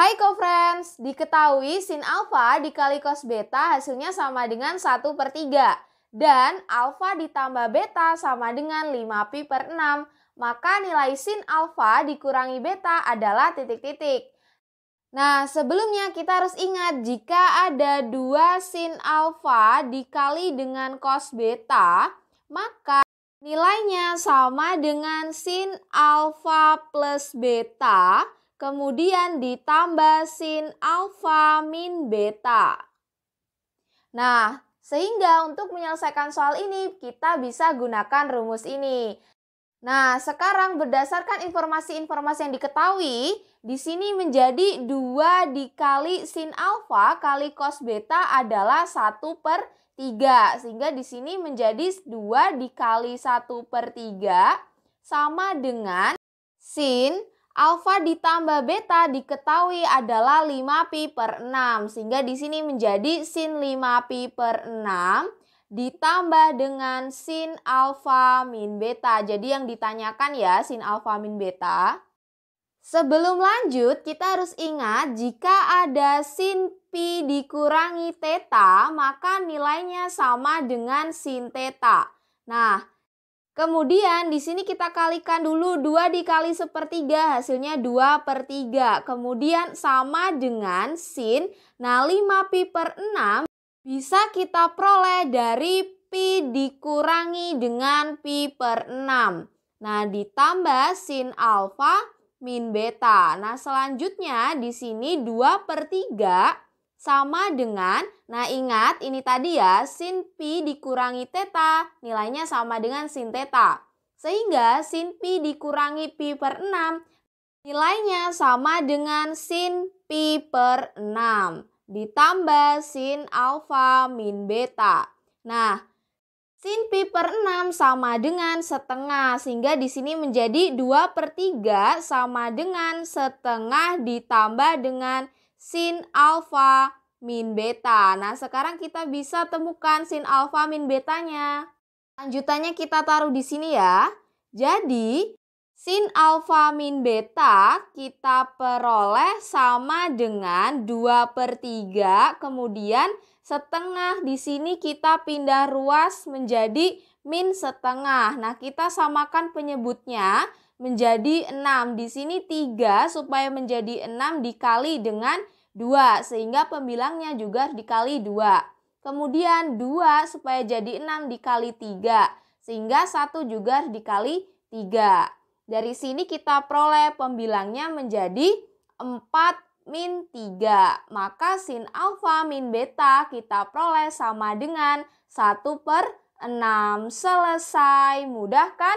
Hai co-friends, diketahui sin alfa dikali cos beta hasilnya sama dengan 1 per 3. Dan alfa ditambah beta sama dengan 5 pi per 6. Maka nilai sin alfa dikurangi beta adalah titik-titik. Nah, sebelumnya kita harus ingat jika ada 2 sin alfa dikali dengan cos beta, maka nilainya sama dengan sin alfa plus beta kemudian ditambah sin alfa min beta. Nah, sehingga untuk menyelesaikan soal ini kita bisa gunakan rumus ini. Nah, sekarang berdasarkan informasi-informasi yang diketahui, di sini menjadi 2 dikali sin alfa kali cos beta adalah 1 per 3. Sehingga di sini menjadi 2 dikali 1 per 3 sama dengan sin Alfa ditambah beta diketahui adalah 5pi per 6. Sehingga di sini menjadi sin 5pi per 6 ditambah dengan sin alfa min beta. Jadi yang ditanyakan ya sin alfa min beta. Sebelum lanjut, kita harus ingat jika ada sin pi dikurangi teta, maka nilainya sama dengan sin teta. Nah, Kemudian di sini kita kalikan dulu 2 dikali sepertiga hasilnya 2 per 3. Kemudian sama dengan sin, nah 5 pi per 6 bisa kita peroleh dari pi dikurangi dengan pi per 6. Nah ditambah sin alfa min beta. Nah selanjutnya di sini 2 per 3 sama dengan, nah ingat ini tadi ya, sin pi dikurangi theta, nilainya sama dengan sin theta. Sehingga sin pi dikurangi pi per 6, nilainya sama dengan sin pi per 6 ditambah sin alfa min beta. Nah, sin pi per 6 sama dengan setengah, sehingga di sini menjadi 2 per 3 sama dengan setengah ditambah dengan sin alfa min beta. Nah, sekarang kita bisa temukan sin alfa min betanya. Lanjutannya kita taruh di sini ya. Jadi, sin alfa min beta kita peroleh sama dengan 2 per 3. Kemudian setengah di sini kita pindah ruas menjadi min setengah. Nah, kita samakan penyebutnya menjadi 6. Di sini 3 supaya menjadi 6 dikali dengan 2 sehingga pembilangnya juga dikali 2. Kemudian 2 supaya jadi 6 dikali 3 sehingga 1 juga dikali 3. Dari sini kita peroleh pembilangnya menjadi 4 min 3. Maka sin alfa min beta kita peroleh sama dengan 1 per 6. Selesai. Mudah kan?